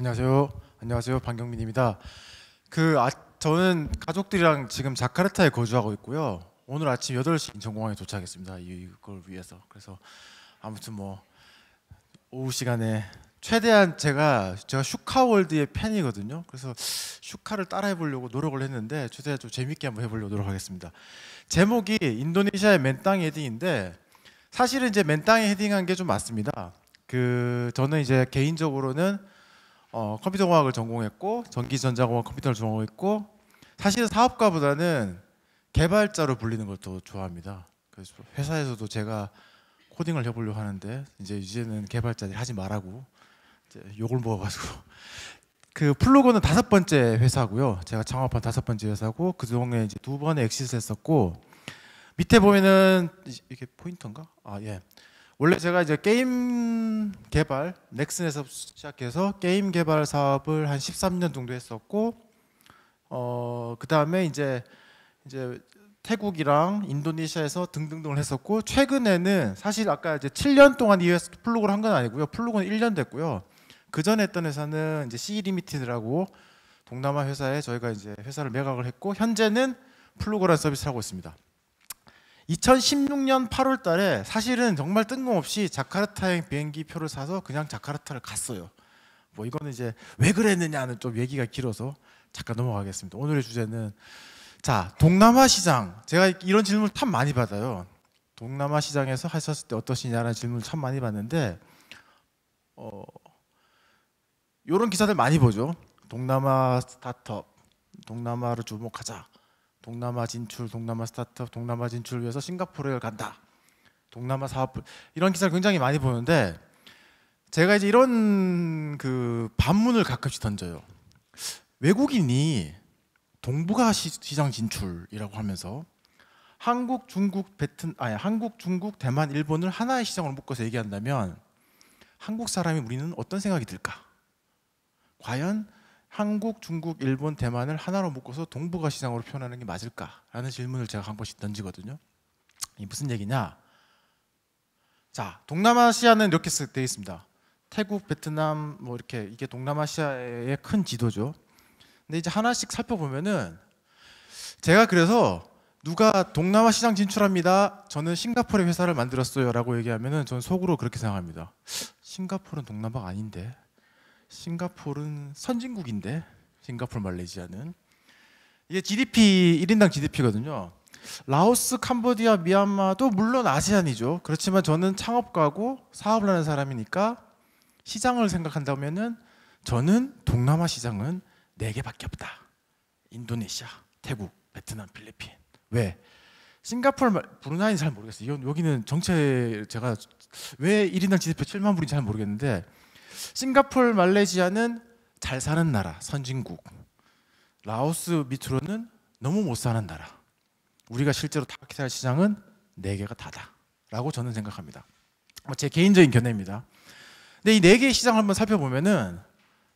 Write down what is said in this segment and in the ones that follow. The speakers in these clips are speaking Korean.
안녕하세요. 안녕하세요. 방경민입니다. 그 아, 저는 가족들이랑 지금 자카르타에 거주하고 있고요. 오늘 아침 8시 인천공항에 도착했습니다. 이걸 위해서. 그래서 아무튼 뭐 오후 시간에 최대한 제가 제가 슈카월드의 팬이거든요. 그래서 슈카를 따라해 보려고 노력을 했는데 최대한 좀 재밌게 한번 해 보려고 노력하겠습니다. 제목이 인도네시아의 맨땅 헤딩인데 사실은 이제 맨땅에 헤딩한 게 좀 맞습니다. 그 저는 이제 개인적으로는 어, 컴퓨터공학을 전공했고 전기전자공학 컴퓨터를 전공했고 사실 사업가보다는 개발자로 불리는 걸 더 좋아합니다. 그래서 회사에서도 제가 코딩을 해보려고 하는데 이제 이제는 개발자들 하지 말라고 욕을 먹어가지고 그 플로그는 다섯 번째 회사고요. 제가 창업한 다섯 번째 회사고 그 동안에 이제 두 번의 엑시스 했었고 밑에 보면은 이게 포인터인가? 아 예. 원래 제가 이제 게임 개발 넥슨에서 시작해서 게임 개발 사업을 한 13년 정도 했었고 어 그다음에 이제 이제 태국이랑 인도네시아에서 등등등을 했었고 최근에는 사실 아까 이제 7년 동안 이 회사 플로그를 한 건 아니고요. 플로그는 1년 됐고요. 그 전에 했던 회사는 이제 C e 리미티드라고 동남아 회사에 저희가 이제 회사를 매각을 했고 현재는 플로그라는 서비스를 하고 있습니다. 2016년 8월 달에 사실은 정말 뜬금없이 자카르타행 비행기 표를 사서 그냥 자카르타를 갔어요. 뭐 이거는 이제 왜 그랬느냐는 좀 얘기가 길어서 잠깐 넘어가겠습니다. 오늘의 주제는 자, 동남아 시장. 제가 이런 질문을 참 많이 받아요. 동남아 시장에서 하셨을 때 어떠시냐라는 질문을 참 많이 받는데 어 요런 기사들 많이 보죠. 동남아 스타트업, 동남아를 주목하자. 동남아 진출, 동남아 스타트업, 동남아 진출 위해서 싱가포르에 간다. 동남아 사업 이런 기사를 굉장히 많이 보는데 제가 이제 이런 그 반문을 가끔씩 던져요. 외국인이 동북아 시장 진출이라고 하면서 한국, 중국, 베트 아니 한국, 중국, 대만, 일본을 하나의 시장으로 묶어서 얘기한다면 한국 사람이 우리는 어떤 생각이 들까? 과연 한국, 중국, 일본, 대만을 하나로 묶어서 동북아 시장으로 표현하는 게 맞을까라는 질문을 제가 한 번씩 던지거든요. 이 무슨 얘기냐? 자, 동남아시아는 이렇게 되어 있습니다. 태국, 베트남 뭐 이렇게 이게 동남아시아의 큰 지도죠. 근데 이제 하나씩 살펴보면은 제가 그래서 누가 동남아 시장 진출합니다. 저는 싱가포르 회사를 만들었어요라고 얘기하면은 저는 속으로 그렇게 생각합니다. 싱가포르는 동남아가 아닌데. 싱가포르는 선진국인데 싱가포르 말레이시아는 이게 GDP 1인당 GDP거든요. 라오스, 캄보디아, 미얀마도 물론 아세안이죠. 그렇지만 저는 창업가고 사업을 하는 사람이니까 시장을 생각한다면은 저는 동남아 시장은 네 개밖에 없다. 인도네시아, 태국, 베트남, 필리핀. 왜? 싱가포르, 브루나이는 잘 모르겠어요. 이건 여기는 정체 제가 왜 1인당 GDP 7만 불인지 잘 모르겠는데 싱가폴 말레이시아는 잘 사는 나라, 선진국. 라오스 밑으로는 너무 못 사는 나라. 우리가 실제로 타깃할 시장은 네 개가 다다라고 저는 생각합니다. 뭐 제 개인적인 견해입니다. 근데 이 네 개의 시장을 한번 살펴보면은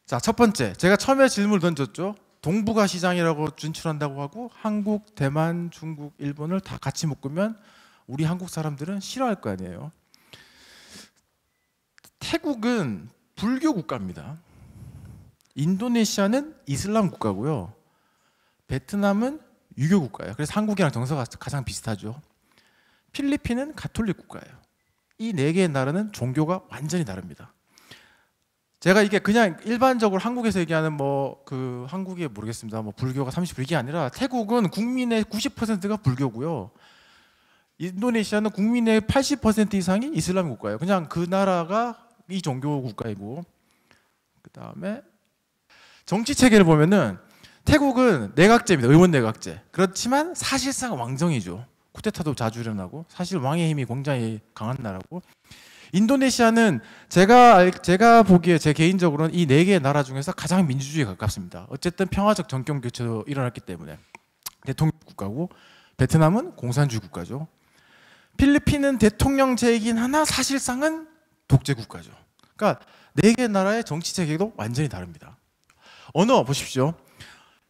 자, 첫 번째. 제가 처음에 질문을 던졌죠. 동북아 시장이라고 진출한다고 하고 한국, 대만, 중국, 일본을 다 같이 묶으면 우리 한국 사람들은 싫어할 거 아니에요. 태국은 불교 국가입니다. 인도네시아는 이슬람 국가고요. 베트남은 유교 국가예요. 그래서 한국이랑 정서가 가장 비슷하죠. 필리핀은 가톨릭 국가예요. 이 네 개의 나라는 종교가 완전히 다릅니다. 제가 이게 그냥 일반적으로 한국에서 얘기하는 뭐 그 한국에 모르겠습니다. 뭐 불교가 30% 이게 아니라 태국은 국민의 90%가 불교고요. 인도네시아는 국민의 80% 이상이 이슬람 국가예요. 그냥 그 나라가 이 종교 국가이고 그 다음에 정치 체계를 보면은 태국은 내각제입니다. 의원 내각제. 그렇지만 사실상 왕정이죠. 쿠데타도 자주 일어나고 사실 왕의 힘이 굉장히 강한 나라고 인도네시아는 제가 제가 보기에 제 개인적으로는 이 네 개의 나라 중에서 가장 민주주의에 가깝습니다. 어쨌든 평화적 정권 교체도 일어났기 때문에 대통령 국가고 베트남은 공산주의 국가죠. 필리핀은 대통령제이긴 하나 사실상은 독재 국가죠. 그러니까 네개 나라의 정치 체계도 완전히 다릅니다. 언어 보십시오.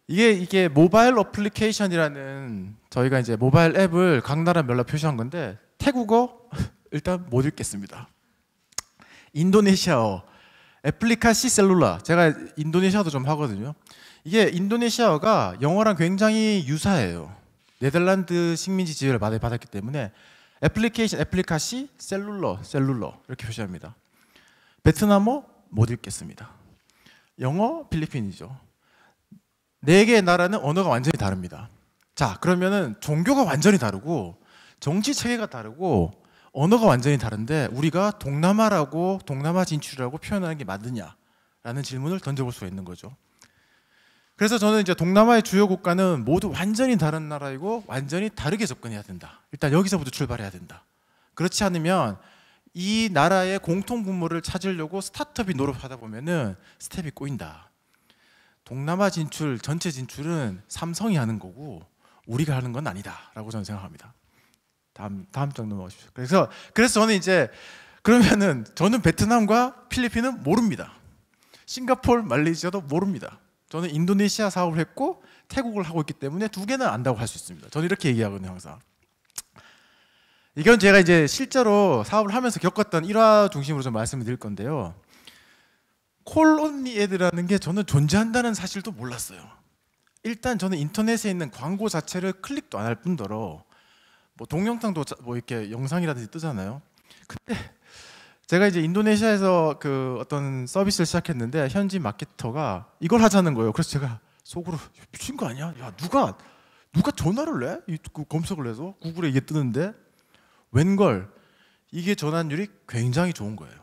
이게 이게 모바일 어플리케이션이라는 저희가 이제 모바일 앱을 각 나라별로 표시한 건데 태국어 일단 못 읽겠습니다. 인도네시아어 애플리카시 셀룰라 제가 인도네시아도 좀 하거든요. 이게 인도네시아어가 영어랑 굉장히 유사해요. 네덜란드 식민지 지배를 많이 받았기 때문에 애플리케이션 애플리카시 셀룰러 셀룰러 이렇게 표시합니다. 베트남어 못 읽겠습니다. 영어 필리핀이죠. 네 개의 나라는 언어가 완전히 다릅니다. 자, 그러면은 종교가 완전히 다르고 정치 체계가 다르고 언어가 완전히 다른데 우리가 동남아라고 동남아 진출이라고 표현하는 게 맞느냐라는 질문을 던져볼 수가 있는 거죠. 그래서 저는 이제 동남아의 주요 국가는 모두 완전히 다른 나라이고 완전히 다르게 접근해야 된다. 일단 여기서부터 출발해야 된다. 그렇지 않으면 이 나라의 공통 분모를 찾으려고 스타트업이 노력하다 보면은 스텝이 꼬인다. 동남아 진출 전체 진출은 삼성이 하는 거고 우리가 하는 건 아니다라고 저는 생각합니다. 다음 다음 장 넘어가십시오. 그래서 그래서 저는 이제 그러면은 저는 베트남과 필리핀은 모릅니다. 싱가폴, 말레이시아도 모릅니다. 저는 인도네시아 사업을 했고 태국을 하고 있기 때문에 두 개는 안다고 할 수 있습니다. 저는 이렇게 얘기하거든요, 항상. 이건 제가 이제 실제로 사업을 하면서 겪었던 일화 중심으로 좀 말씀을 드릴 건데요. 콜온리 애드라는 게 저는 존재한다는 사실도 몰랐어요. 일단 저는 인터넷에 있는 광고 자체를 클릭도 안 할 뿐더러 뭐 동영상도 뭐 이렇게 영상이라든지 뜨잖아요. 근데 제가 이제 인도네시아에서 그 어떤 서비스를 시작했는데 현지 마케터가 이걸 하자는 거예요. 그래서 제가 속으로 미친 거 아니야? 야 누가 누가 전화를 해? 이, 그 검색을 해서 구글에 이게 뜨는데 웬걸 이게 전환율이 굉장히 좋은 거예요.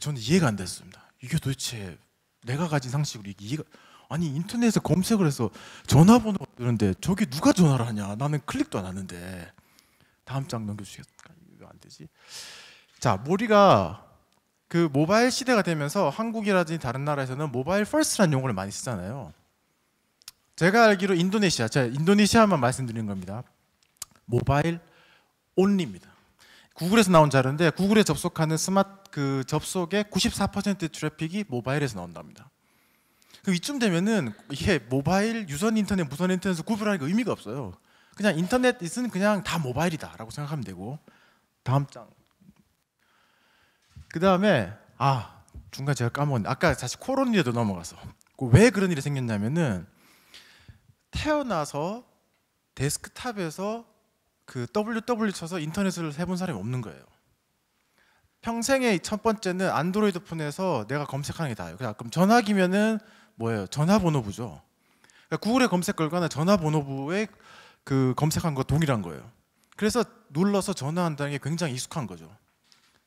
저는 이해가 안 됐습니다. 이게 도대체 내가 가진 상식으로 이게 이해가 아니 인터넷에 검색을 해서 전화번호 가 뜨는데 저기 누가 전화를 하냐? 나는 클릭도 안 하는데 다음 장 넘겨주시겠어요? 이거 안 되지? 자, 우리가 그 모바일 시대가 되면서 한국이라든지 다른 나라에서는 모바일 퍼스트라는 용어를 많이 쓰잖아요. 제가 알기로 인도네시아, 제가 인도네시아만 말씀드리는 겁니다. 모바일 온리입니다. 구글에서 나온 자료인데 구글에 접속하는 스마트 그 접속의 94%의 트래픽이 모바일에서 나온답니다. 그럼 이쯤 되면은 이게 모바일 유선 인터넷 무선 인터넷에서 구분하는게 의미가 없어요. 그냥 인터넷은 그냥 다 모바일이다라고 생각하면 되고 다음 장그 다음에 아 중간 제가 까먹었는데 아까 다시 코로니에도 넘어가서 그 왜 그런 일이 생겼냐면은 태어나서 데스크탑에서 그 WW 쳐서 인터넷을 해본 사람이 없는 거예요. 평생의 첫 번째는 안드로이드 폰에서 내가 검색하는 게 다예요. 그러니까 그럼 전화기면은 뭐예요? 전화번호부죠. 그러니까 구글의 검색 결과나 전화번호부에 그 검색한 거 동일한 거예요. 그래서 눌러서 전화한다는 게 굉장히 익숙한 거죠.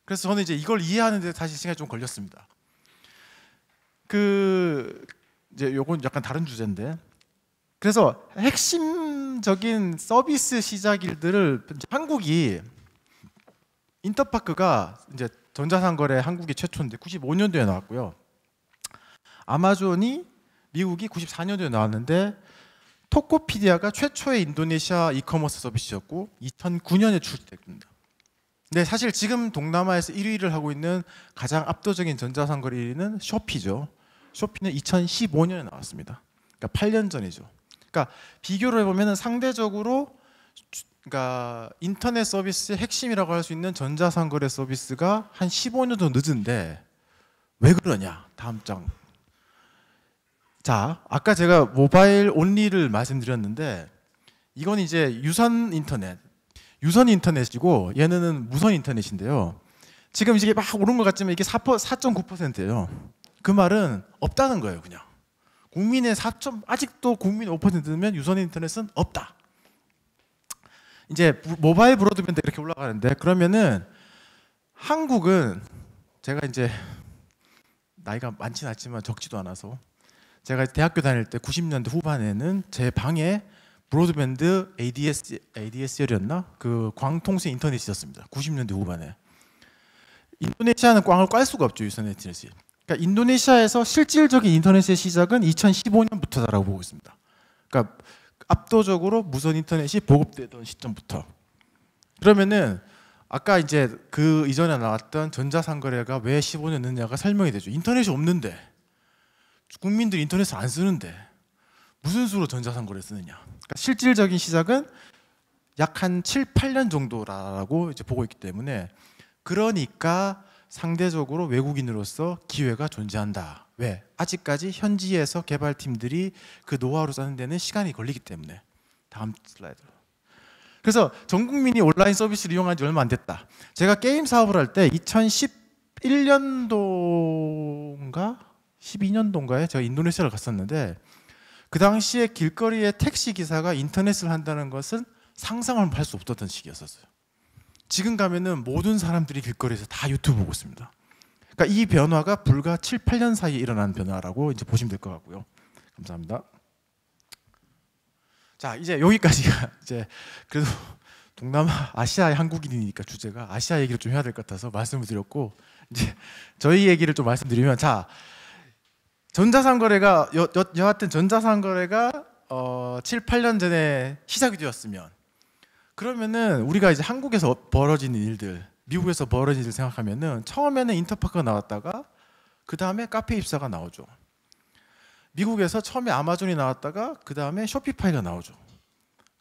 그래서 저는 이제 이걸 이해하는데 사실 시간이 좀 걸렸습니다. 그 이제 요건 약간 다른 주제인데 그래서 핵심적인 서비스 시작 일들을 한국이 인터파크가 이제 전자상거래 한국이 최초인데 95년도에 나왔고요. 아마존이 미국이 94년도에 나왔는데 토코피디아가 최초의 인도네시아 이커머스 서비스였고 2009년에 출시됐습니다. 네, 사실 지금 동남아에서 1위를 하고 있는 가장 압도적인 전자상거래 1위는 쇼피죠. 쇼피는 2015년에 나왔습니다. 그러니까 8년 전이죠. 그러니까 비교를 해보면 상대적으로 그러니까 인터넷 서비스의 핵심이라고 할 수 있는 전자상거래 서비스가 한 15년 정도 늦은데 왜 그러냐? 다음 장. 자, 아까 제가 모바일 온리를 말씀드렸는데 이건 이제 유선 인터넷, 유선 인터넷이고 얘는 네 무선 인터넷인데요. 지금 이게 막 오른 것 같지만 이게 4.9%예요. 그 말은 없다는 거예요, 그냥. 국민의 4. 아직도 국민 5%면 유선 인터넷은 없다. 이제 모바일 브로드밴드 이렇게 올라가는데 그러면은 한국은 제가 이제 나이가 많진 않지만 적지도 않아서 제가 대학교 다닐 때 90년대 후반에는 제 방에 브로드밴드 ADS, ADSL이었나? 그 광통신 인터넷이 있었습니다. 90년대 후반에. 인도네시아는 꽝을 깔 수가 없죠. 유선네트넷이. 그러니까 인도네시아에서 실질적인 인터넷의 시작은 2015년부터다라고 보고 있습니다. 그러니까 압도적으로 무선 인터넷이 보급되던 시점부터. 그러면은 아까 이제 그 이전에 나왔던 전자상거래가 왜 15년 늦냐가 설명이 되죠. 인터넷이 없는데 국민들 인터넷을 안 쓰는데 무슨 수로 전자상거래 쓰느냐. 그러니까 실질적인 시작은 약한 7, 8년 정도라고 이제 보고 있기 때문에 그러니까 상대적으로 외국인으로서 기회가 존재한다. 왜? 아직까지 현지에서 개발팀들이 그 노하우를 쌓는 데는 시간이 걸리기 때문에. 다음 슬라이드로. 그래서 전 국민이 온라인 서비스를 이용한 지 얼마 안 됐다. 제가 게임 사업을 할 때 2011년도인가 12년도인가에 제가 인도네시아를 갔었는데 그 당시에 길거리에 택시 기사가 인터넷을 한다는 것은 상상을 할 수 없었던 시기였었어요. 지금 가면은 모든 사람들이 길거리에서 다 유튜브 보고 있습니다. 그러니까 이 변화가 불과 7, 8년 사이에 일어난 변화라고 이제 보시면 될 것 같고요. 감사합니다. 자, 이제 여기까지가 이제 그래도 동남아 아시아의 한국인이니까 주제가 아시아 얘기를 좀 해야 될 것 같아서 말씀을 드렸고 이제 저희 얘기를 좀 말씀드리면 자, 전자상거래가 여, 여, 하튼 전자상거래가 어, 7, 8년 전에 시작이 되었으면 그러면은 우리가 이제 한국에서 벌어지는 일들, 미국에서 벌어진 일들 생각하면은 처음에는 인터파크가 나왔다가 그 다음에 카페 입사가 나오죠. 미국에서 처음에 아마존이 나왔다가 그 다음에 쇼피파이가 나오죠.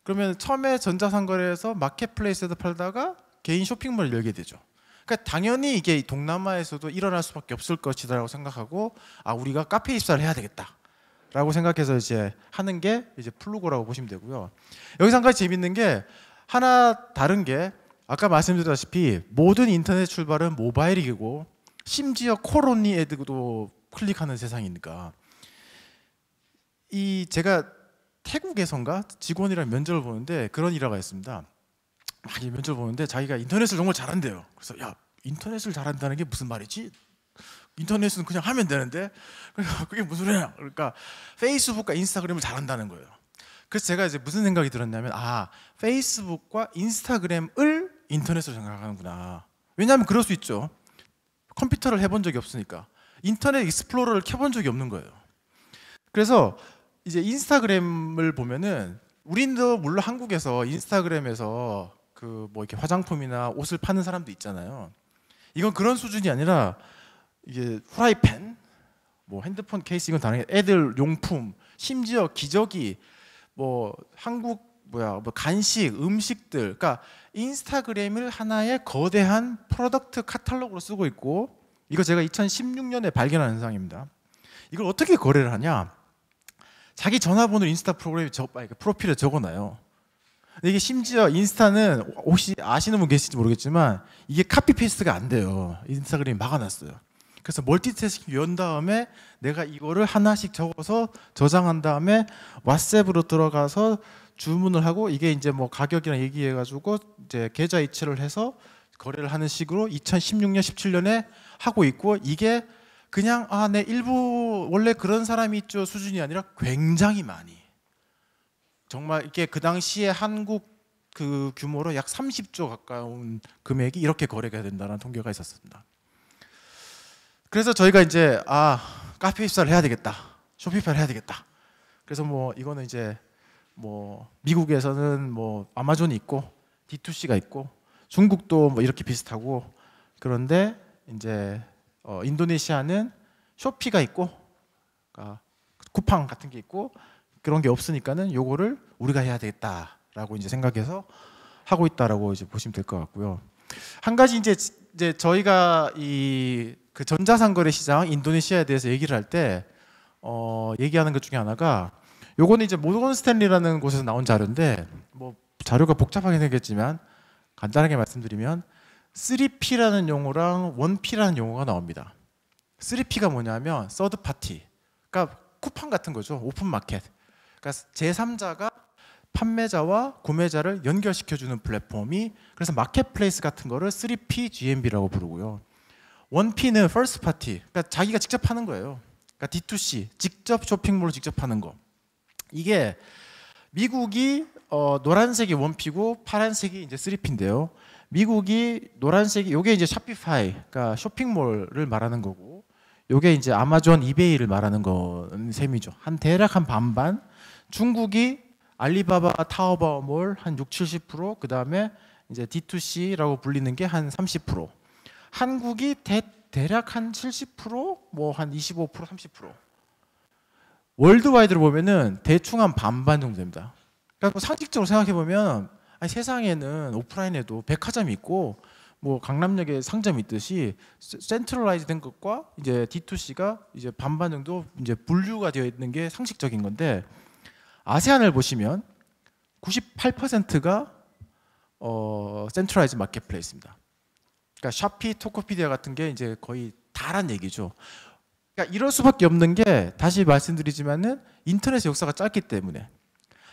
그러면 처음에 전자상거래에서 마켓플레이스에서 팔다가 개인 쇼핑몰을 열게 되죠. 그러니까 당연히 이게 동남아에서도 일어날 수밖에 없을 것이다라고 생각하고 아 우리가 카페 입사를 해야 되겠다라고 생각해서 이제 하는 게 이제 플루고라고 보시면 되고요. 여기서 한 가지 재밌는 게 하나 다른 게 아까 말씀드렸다시피 모든 인터넷 출발은 모바일이고 심지어 코로니 에드도 클릭하는 세상이니까 이 제가 태국에선가 직원이랑 면접을 보는데 그런 일화가 있습니다. 막이면접 보는데 자기가 인터넷을 정말 잘한대요. 그래서 야 인터넷을 잘한다는 게 무슨 말이지? 인터넷은 그냥 하면 되는데 그게 무슨 소리냐? 그러니까 페이스북과 인스타그램을 잘한다는 거예요. 그래서 제가 이제 무슨 생각이 들었냐면 아 페이스북과 인스타그램을 인터넷으로 생각하는구나. 왜냐하면 그럴 수 있죠. 컴퓨터를 해본 적이 없으니까 인터넷 익스플로러를 켜본 적이 없는 거예요. 그래서 이제 인스타그램을 보면은 우리도 물론 한국에서 인스타그램에서 그뭐 이렇게 화장품이나 옷을 파는 사람도 있잖아요. 이건 그런 수준이 아니라 이게 프라이팬뭐 핸드폰 케이스 이건 다른 게 애들 용품, 심지어 기저귀, 뭐 한국 뭐야 뭐 간식, 음식들, 그러니까 인스타그램을 하나의 거대한 프로덕트 카탈로그로 쓰고 있고 이거 제가 2016년에 발견한 현상입니다. 이걸 어떻게 거래를 하냐? 자기 전화번호 인스타 프로그램 저, 아니, 그 프로필에 적어놔요. 이게 심지어 인스타는 혹시 아시는 분 계실지 모르겠지만 이게 카피 페이스트가 안 돼요. 인스타그램이 막아놨어요. 그래서 멀티태스킹 연 다음에 내가 이거를 하나씩 적어서 저장한 다음에 왓셉으로 들어가서 주문을 하고 이게 이제 뭐 가격이랑 얘기해 가지고 이제 계좌 이체를 해서 거래를 하는 식으로 2016년 17년에 하고 있고 이게 그냥 아 내 일부 원래 그런 사람이 있죠 수준이 아니라 굉장히 많이 정말 이게 그 당시에 한국 그 규모로 약 30조 가까운 금액이 이렇게 거래가 된다는 통계가 있었습니다. 그래서 저희가 이제 아 카페 입사를 해야 되겠다, 쇼핑파 해야 되겠다. 그래서 뭐 이거는 이제 뭐 미국에서는 뭐 아마존이 있고 D2C가 있고 중국도 뭐 이렇게 비슷하고 그런데 이제 어 인도네시아는 쇼피가 있고 그러니까 쿠팡 같은 게 있고 그런 게 없으니까는 요거를 우리가 해야 되겠다라고 이제 생각해서 하고 있다라고 이제 보시면 될 것 같고요. 한 가지 이제 이제 저희가 이 그 전자상거래 시장 인도네시아에 대해서 얘기를 할 때 어, 얘기하는 것 중에 하나가 요거는 이제 모건 스탠리라는 곳에서 나온 자료인데 뭐 자료가 복잡하게 생겼지만 간단하게 말씀드리면 3P라는 용어랑 1P라는 용어가 나옵니다. 3P가 뭐냐면 서드 파티. 그러니까 쿠팡 같은 거죠. 오픈 마켓. 그러니까 제3자가 판매자와 구매자를 연결시켜주는 플랫폼이 그래서 마켓플레이스 같은 거를 3P GMB라고 부르고요. 1P는 first party, 그러니까 자기가 직접 하는 거예요. 그러니까 D2C, 직접 쇼핑몰로 직접 하는 거. 이게 미국이 어, 노란색이 1P고 파란색이 이제 3P인데요. 미국이 노란색이 이게 이제 샤피파이, 그러니까 쇼핑몰을 말하는 거고, 이게 이제 아마존, 이베이를 말하는 건 셈이죠. 한 대략 한 반반. 중국이 알리바바 타오바오몰 한 6, 70%, 그다음에 이제 D2C라고 불리는 게 한 30%. 한국이 대, 대략 한 70%, 뭐 한 25%, 30%. 월드와이드로 보면은 대충 한 반반 정도 됩니다. 그러니까 뭐 상식적으로 생각해 보면 세상에는 오프라인에도 백화점이 있고 뭐 강남역에 상점이 있듯이 센트럴라이즈된 것과 이제 D2C가 이제 반반 정도 이제 분류가 되어 있는 게 상식적인 건데 아세안을 보시면 98%가 어, 센트라이즈 마켓플레이스입니다. 그러니까 샤피, 토코피디아 같은 게 이제 거의 다란 얘기죠. 그러니까 이럴 수밖에 없는 게 다시 말씀드리지만은 인터넷 역사가 짧기 때문에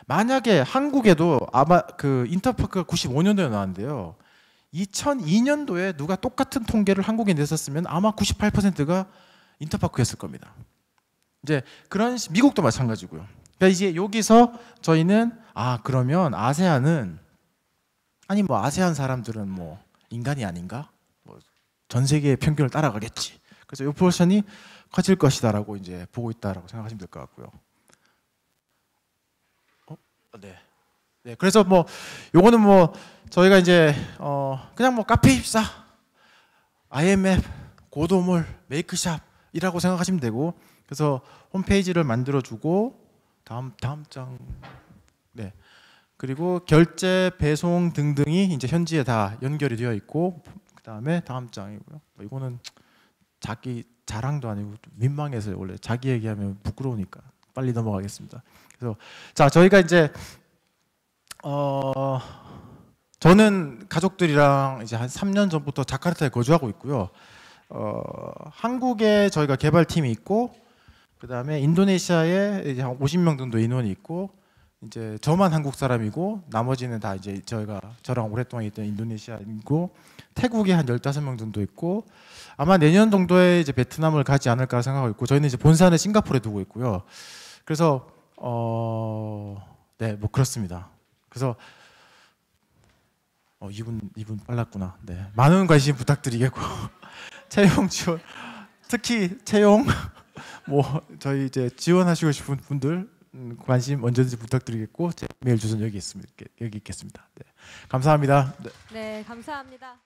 만약에 한국에도 아마 그 인터파크가 95년도에 나왔는데요. 2002년도에 누가 똑같은 통계를 한국에 냈었으면 아마 98%가 인터파크였을 겁니다. 이제 그런 미국도 마찬가지고요. 그러니까 이제 여기서 저희는 아 그러면 아세안은 아니 뭐 아세안 사람들은 뭐 인간이 아닌가? 뭐 전 세계의 평균을 따라가겠지. 그래서 이 포션이 커질 것이다라고 이제 보고 있다라고 생각하시면 될 것 같고요. 어? 아, 네. 네. 그래서 뭐 요거는 뭐 저희가 이제 어 그냥 뭐 카페 입사 IMF 고도물 메이크샵이라고 생각하시면 되고 그래서 홈페이지를 만들어 주고 다음 다음 장 네. 그리고 결제, 배송 등등이 이제 현지에 다 연결이 되어 있고 그다음에 다음 장이고요. 이거는 자기 자랑도 아니고 민망해서요. 원래 자기 얘기하면 부끄러우니까 빨리 넘어가겠습니다. 그래서 자, 저희가 이제 어 저는 가족들이랑 이제 한 3년 전부터 자카르타에 거주하고 있고요. 어 한국에 저희가 개발팀이 있고 그 다음에 인도네시아에 이제 한 50명 정도 인원이 있고 이제 저만 한국 사람이고 나머지는 다 이제 저희가 저랑 오랫동안 있던 인도네시아이고 태국에 한 15명 정도 있고 아마 내년 정도에 이제 베트남을 가지 않을까 생각하고 있고 저희는 이제 본사는 싱가포르에 두고 있고요. 그래서 어 네, 뭐 그렇습니다. 그래서 어 이분 이분 빨랐구나. 네. 많은 관심 부탁드리겠고 채용 지원 특히 채용 뭐 저희 이제 지원하시고 싶은 분들 음, 관심 언제든지 부탁드리겠고 제 메일 주소는 여기 있습니다. 여기 있겠습니다. 네. 감사합니다. 네, 네 감사합니다.